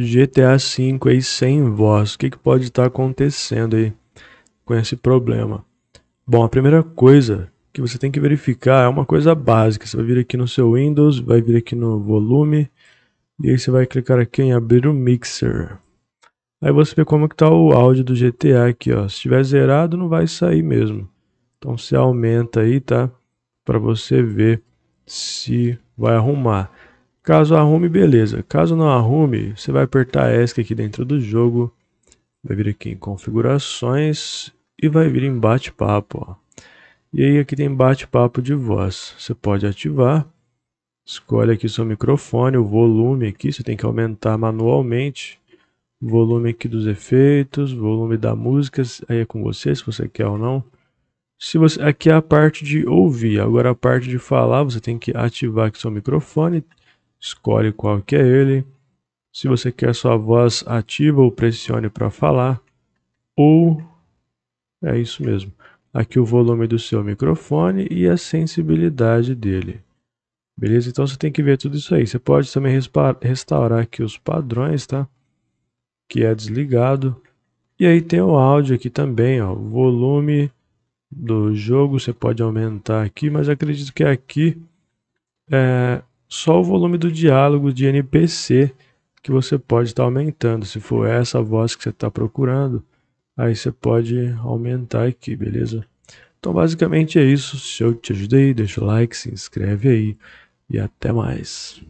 GTA V aí sem voz. O que, que pode estar tá acontecendo aí com esse problema? Bom, a primeira coisa que você tem que verificar é uma coisa básica. Você vai vir aqui no seu Windows, vai vir aqui no volume e aí você vai clicar aqui em abrir o mixer. Aí você vê como que está o áudio do GTA aqui, ó. Se estiver zerado, não vai sair mesmo. Então você aumenta aí, tá? Para você ver se vai arrumar. Caso arrume, beleza. Caso não arrume, você vai apertar ESC aqui dentro do jogo. Vai vir aqui em configurações e vai vir em bate-papo. E aí aqui tem bate-papo de voz. Você pode ativar. Escolhe aqui seu microfone, o volume aqui. Você tem que aumentar manualmente. Volume aqui dos efeitos, volume da música. Aí é com você, se você quer ou não. Se você, aqui é a parte de ouvir. Agora a parte de falar, você tem que ativar aqui seu microfone escolhe qual que é ele. Se você quer sua voz ativa ou pressione para falar, ou é isso mesmo. Aqui o volume do seu microfone e a sensibilidade dele. Beleza? Então você tem que ver tudo isso aí. Você pode também restaurar aqui os padrões, tá? Que é desligado. E aí tem o áudio aqui também, ó. O volume do jogo você pode aumentar aqui, mas acredito que aqui é, só o volume do diálogo de NPC que você pode estar tá aumentando. Se for essa voz que você está procurando, aí você pode aumentar aqui, beleza? Então basicamente é isso. Se eu te ajudei, deixa o like, se inscreve aí e até mais.